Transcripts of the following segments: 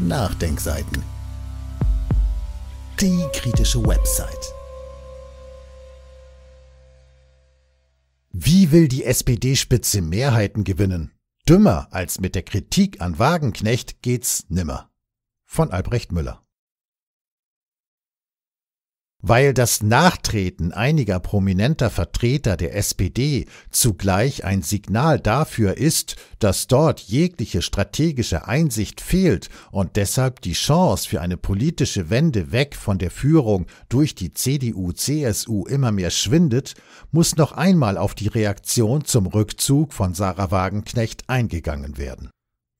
Nachdenkseiten. Die kritische Website. Wie will die SPD-Spitze Mehrheiten gewinnen? Dümmer als mit der Kritik an Wagenknecht geht's nimmer. Von Albrecht Müller. Weil das Nachtreten einiger prominenter Vertreter der SPD zugleich ein Signal dafür ist, dass dort jegliche strategische Einsicht fehlt und deshalb die Chance für eine politische Wende weg von der Führung durch die CDU-CSU immer mehr schwindet, muss noch einmal auf die Reaktion zum Rückzug von Sarah Wagenknecht eingegangen werden.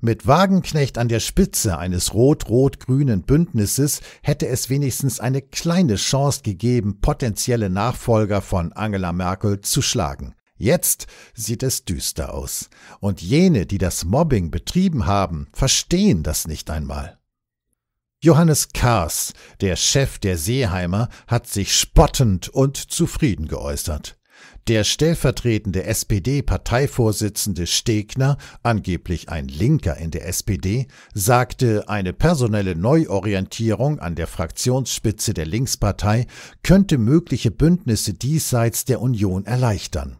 Mit Wagenknecht an der Spitze eines rot-rot-grünen Bündnisses hätte es wenigstens eine kleine Chance gegeben, potenzielle Nachfolger von Angela Merkel zu schlagen. Jetzt sieht es düster aus. Und jene, die das Mobbing betrieben haben, verstehen das nicht einmal. Johannes Kaas, der Chef der Seeheimer, hat sich spottend und zufrieden geäußert. Der stellvertretende SPD-Parteivorsitzende Stegner, angeblich ein Linker in der SPD, sagte, eine personelle Neuorientierung an der Fraktionsspitze der Linkspartei könnte mögliche Bündnisse diesseits der Union erleichtern.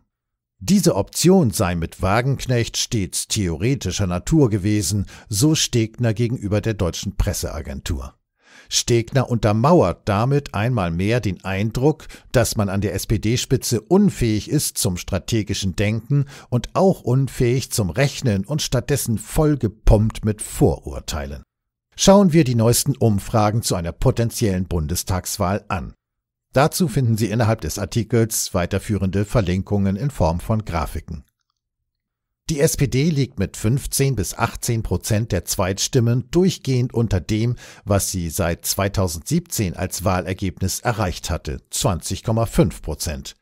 Diese Option sei mit Wagenknecht stets theoretischer Natur gewesen, so Stegner gegenüber der deutschen Presseagentur. Stegner untermauert damit einmal mehr den Eindruck, dass man an der SPD-Spitze unfähig ist zum strategischen Denken und auch unfähig zum Rechnen und stattdessen vollgepumpt mit Vorurteilen. Schauen wir die neuesten Umfragen zu einer potenziellen Bundestagswahl an. Dazu finden Sie innerhalb des Artikels weiterführende Verlinkungen in Form von Grafiken. Die SPD liegt mit 15 bis 18 Prozent der Zweitstimmen durchgehend unter dem, was sie seit 2017 als Wahlergebnis erreicht hatte, 20,5 Prozent.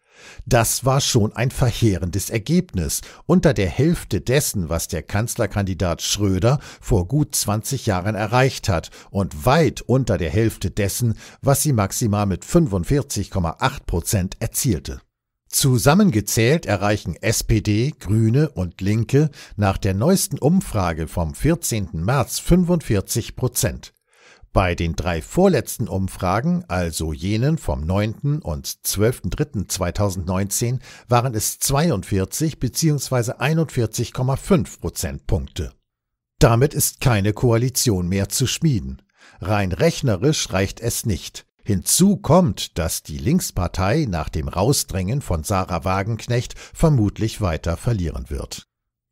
Das war schon ein verheerendes Ergebnis, unter der Hälfte dessen, was der Kanzlerkandidat Schröder vor gut 20 Jahren erreicht hat und weit unter der Hälfte dessen, was sie maximal mit 45,8 Prozent erzielte. Zusammengezählt erreichen SPD, Grüne und Linke nach der neuesten Umfrage vom 14. März 45 Prozent. Bei den drei vorletzten Umfragen, also jenen vom 9. und 12.3.2019, waren es 42 bzw. 41,5 Prozentpunkte. Damit ist keine Koalition mehr zu schmieden. Rein rechnerisch reicht es nicht. Hinzu kommt, dass die Linkspartei nach dem Rausdrängen von Sarah Wagenknecht vermutlich weiter verlieren wird.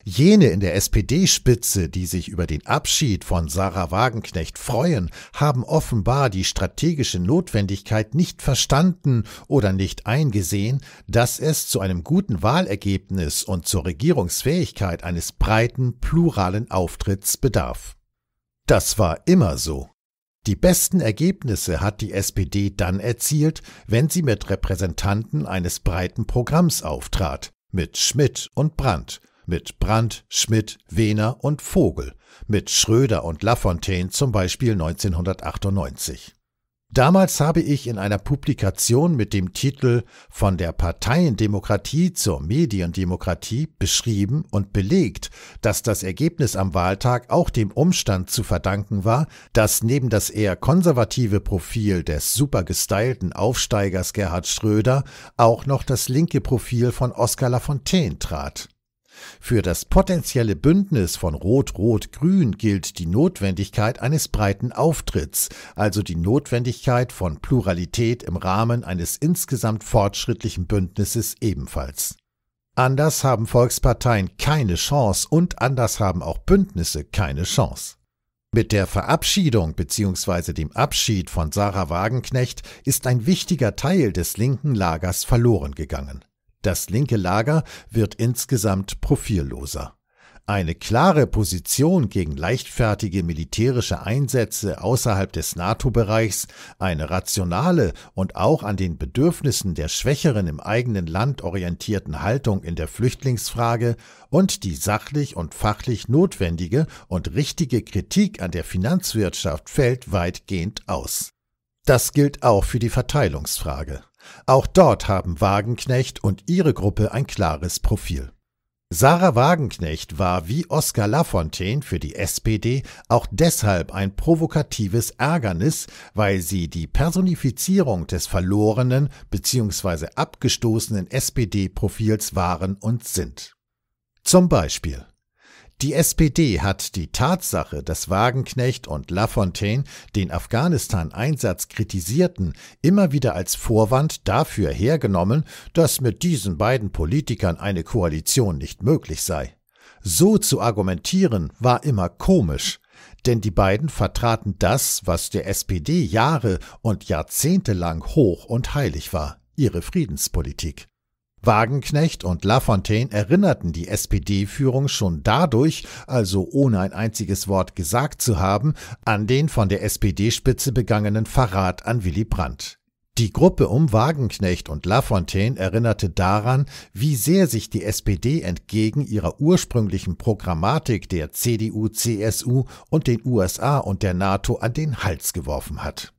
Jene in der SPD-Spitze, die sich über den Abschied von Sarah Wagenknecht freuen, haben offenbar die strategische Notwendigkeit nicht verstanden oder nicht eingesehen, dass es zu einem guten Wahlergebnis und zur Regierungsfähigkeit eines breiten, pluralen Auftritts bedarf. Das war immer so. Die besten Ergebnisse hat die SPD dann erzielt, wenn sie mit Repräsentanten eines breiten Programms auftrat, mit Schmidt und Brandt, mit Brandt, Schmidt, Wehner und Vogel, mit Schröder und Lafontaine zum Beispiel 1998. Damals habe ich in einer Publikation mit dem Titel Von der Parteiendemokratie zur Mediendemokratie beschrieben und belegt, dass das Ergebnis am Wahltag auch dem Umstand zu verdanken war, dass neben das eher konservative Profil des supergestylten Aufsteigers Gerhard Schröder auch noch das linke Profil von Oskar Lafontaine trat. Für das potenzielle Bündnis von Rot-Rot-Grün gilt die Notwendigkeit eines breiten Auftritts, also die Notwendigkeit von Pluralität im Rahmen eines insgesamt fortschrittlichen Bündnisses ebenfalls. Anders haben Volksparteien keine Chance und anders haben auch Bündnisse keine Chance. Mit der Verabschiedung bzw. dem Abschied von Sarah Wagenknecht ist ein wichtiger Teil des linken Lagers verloren gegangen. Das linke Lager wird insgesamt profilloser. Eine klare Position gegen leichtfertige militärische Einsätze außerhalb des NATO-Bereichs, eine rationale und auch an den Bedürfnissen der Schwächeren im eigenen Land orientierten Haltung in der Flüchtlingsfrage und die sachlich und fachlich notwendige und richtige Kritik an der Finanzwirtschaft fällt weitgehend aus. Das gilt auch für die Verteilungsfrage. Auch dort haben Wagenknecht und ihre Gruppe ein klares Profil. Sarah Wagenknecht war wie Oskar Lafontaine für die SPD auch deshalb ein provokatives Ärgernis, weil sie die Personifizierung des verlorenen bzw. abgestoßenen SPD-Profils waren und sind. Zum Beispiel die SPD hat die Tatsache, dass Wagenknecht und Lafontaine den Afghanistan-Einsatz kritisierten, immer wieder als Vorwand dafür hergenommen, dass mit diesen beiden Politikern eine Koalition nicht möglich sei. So zu argumentieren war immer komisch, denn die beiden vertraten das, was der SPD Jahre und Jahrzehnte lang hoch und heilig war, ihre Friedenspolitik. Wagenknecht und Lafontaine erinnerten die SPD-Führung schon dadurch, also ohne ein einziges Wort gesagt zu haben, an den von der SPD-Spitze begangenen Verrat an Willy Brandt. Die Gruppe um Wagenknecht und Lafontaine erinnerte daran, wie sehr sich die SPD entgegen ihrer ursprünglichen Programmatik der CDU, CSU und den USA und der NATO an den Hals geworfen hat.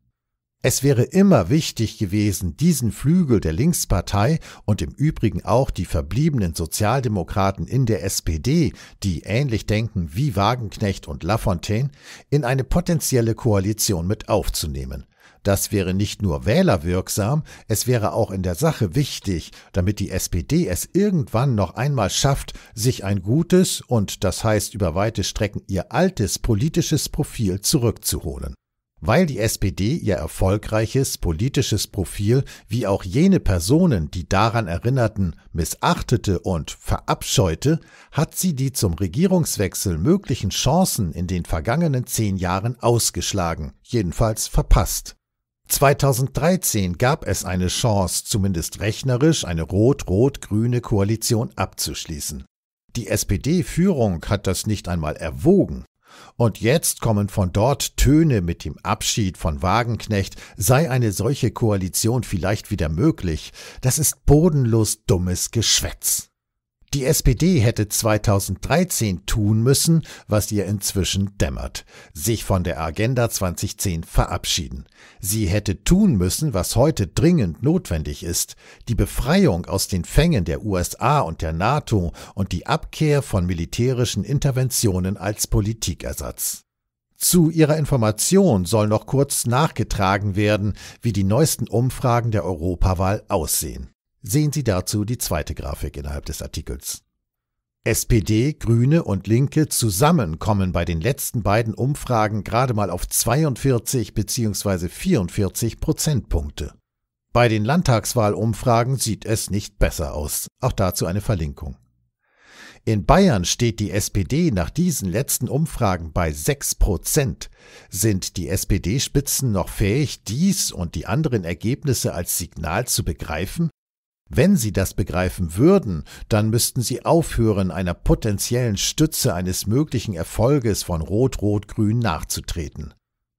Es wäre immer wichtig gewesen, diesen Flügel der Linkspartei und im Übrigen auch die verbliebenen Sozialdemokraten in der SPD, die ähnlich denken wie Wagenknecht und Lafontaine, in eine potenzielle Koalition mit aufzunehmen. Das wäre nicht nur wählerwirksam, es wäre auch in der Sache wichtig, damit die SPD es irgendwann noch einmal schafft, sich ein gutes und das heißt über weite Strecken ihr altes politisches Profil zurückzuholen. Weil die SPD ihr erfolgreiches politisches Profil wie auch jene Personen, die daran erinnerten, missachtete und verabscheute, hat sie die zum Regierungswechsel möglichen Chancen in den vergangenen zehn Jahren ausgeschlagen, jedenfalls verpasst. 2013 gab es eine Chance, zumindest rechnerisch eine rot-rot-grüne Koalition abzuschließen. Die SPD-Führung hat das nicht einmal erwogen. Und jetzt kommen von dort Töne mit dem Abschied von Wagenknecht, sei eine solche Koalition vielleicht wieder möglich. Das ist bodenlos dummes Geschwätz. Die SPD hätte 2013 tun müssen, was ihr inzwischen dämmert, sich von der Agenda 2010 verabschieden. Sie hätte tun müssen, was heute dringend notwendig ist, die Befreiung aus den Fängen der USA und der NATO und die Abkehr von militärischen Interventionen als Politikersatz. Zu Ihrer Information soll noch kurz nachgetragen werden, wie die neuesten Umfragen der Europawahl aussehen. Sehen Sie dazu die zweite Grafik innerhalb des Artikels. SPD, Grüne und Linke zusammen kommen bei den letzten beiden Umfragen gerade mal auf 42 bzw. 44 Prozentpunkte. Bei den Landtagswahlumfragen sieht es nicht besser aus. Auch dazu eine Verlinkung. In Bayern steht die SPD nach diesen letzten Umfragen bei 6 Prozent. Sind die SPD-Spitzen noch fähig, dies und die anderen Ergebnisse als Signal zu begreifen? Wenn Sie das begreifen würden, dann müssten Sie aufhören, einer potenziellen Stütze eines möglichen Erfolges von Rot-Rot-Grün nachzutreten.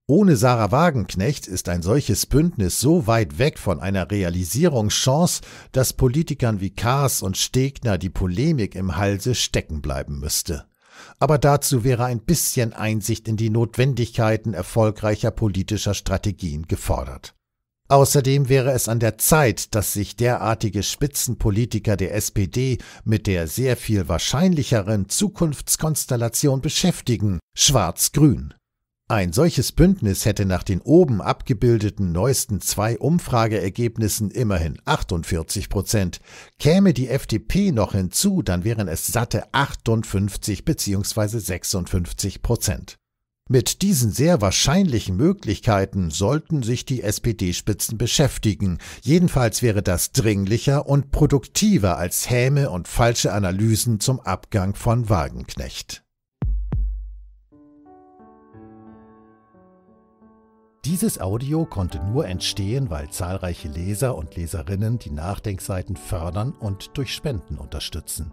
Ohne Sarah Wagenknecht ist ein solches Bündnis so weit weg von einer Realisierungschance, dass Politikern wie Kaas und Stegner die Polemik im Halse stecken bleiben müsste. Aber dazu wäre ein bisschen Einsicht in die Notwendigkeiten erfolgreicher politischer Strategien gefordert. Außerdem wäre es an der Zeit, dass sich derartige Spitzenpolitiker der SPD mit der sehr viel wahrscheinlicheren Zukunftskonstellation beschäftigen, schwarz-grün. Ein solches Bündnis hätte nach den oben abgebildeten neuesten zwei Umfrageergebnissen immerhin 48 Prozent. Käme die FDP noch hinzu, dann wären es satte 58 bzw. 56 Prozent. Mit diesen sehr wahrscheinlichen Möglichkeiten sollten sich die SPD-Spitzen beschäftigen. Jedenfalls wäre das dringlicher und produktiver als Häme und falsche Analysen zum Abgang von Wagenknecht. Dieses Audio konnte nur entstehen, weil zahlreiche Leser und Leserinnen die Nachdenkseiten fördern und durch Spenden unterstützen.